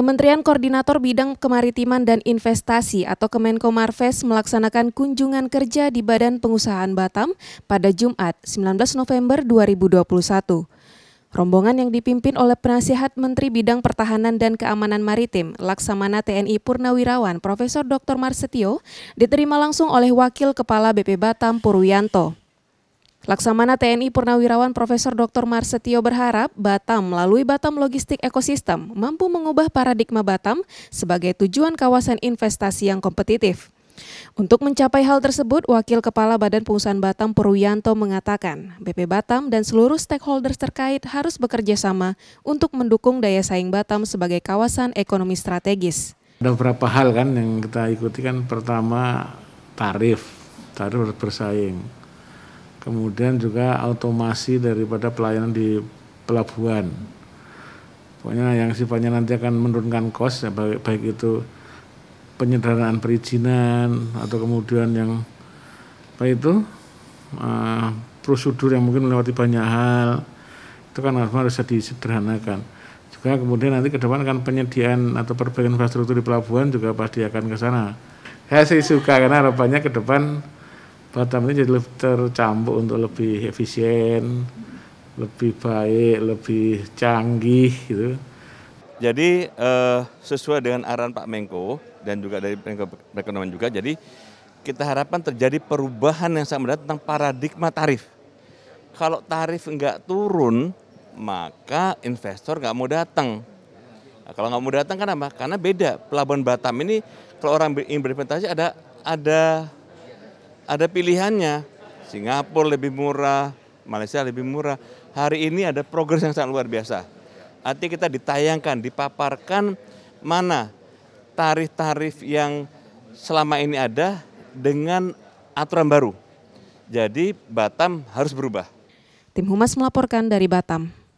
Kementerian Koordinator Bidang Kemaritiman dan Investasi atau Kemenko Marves melaksanakan kunjungan kerja di Badan Pengusahaan Batam pada Jumat 19 November 2021. Rombongan yang dipimpin oleh Penasihat Menteri Bidang Pertahanan dan Keamanan Maritim, Laksamana TNI Purnawirawan Profesor Dr. Marsetio, diterima langsung oleh Wakil Kepala BP Batam Purwianto. Laksamana TNI Purnawirawan Profesor Dr. Marsetio berharap Batam melalui Batam Logistik Ekosistem mampu mengubah paradigma Batam sebagai tujuan kawasan investasi yang kompetitif. Untuk mencapai hal tersebut, Wakil Kepala Badan Pengusahaan Batam Purwianto mengatakan, BP Batam dan seluruh stakeholders terkait harus bekerja sama untuk mendukung daya saing Batam sebagai kawasan ekonomi strategis. Ada beberapa hal kan yang kita ikuti kan pertama tarif, tarif bersaing kemudian juga automasi daripada pelayanan di pelabuhan. Pokoknya yang sifatnya nanti akan menurunkan kos, ya baik, baik itu penyederhanaan perizinan atau kemudian yang apa itu uh, prosedur yang mungkin melewati banyak hal itu kan harus disederhanakan juga kemudian nanti ke depan kan penyediaan atau perbaikan infrastruktur di pelabuhan juga pasti akan ke sana saya sih suka karena harapannya ke depan Batam ini jadi lebih tercampur untuk lebih efisien, lebih baik, lebih canggih gitu. Jadi eh, sesuai dengan arahan Pak Menko dan juga dari perekonomian juga, jadi kita harapkan terjadi perubahan yang sangat mendadak tentang paradigma tarif. Kalau tarif nggak turun, maka investor nggak mau datang. Nah, kalau nggak mau datang kenapa? Karena beda. Pelabuhan Batam ini kalau orang ingin berinvestasi ada ada ada pilihannya. Singapura lebih murah, Malaysia lebih murah. Hari ini ada progres yang sangat luar biasa. Artinya kita ditayangkan, dipaparkan mana tarif-tarif yang selama ini ada dengan aturan baru. Jadi Batam harus berubah. Tim Humas melaporkan dari Batam.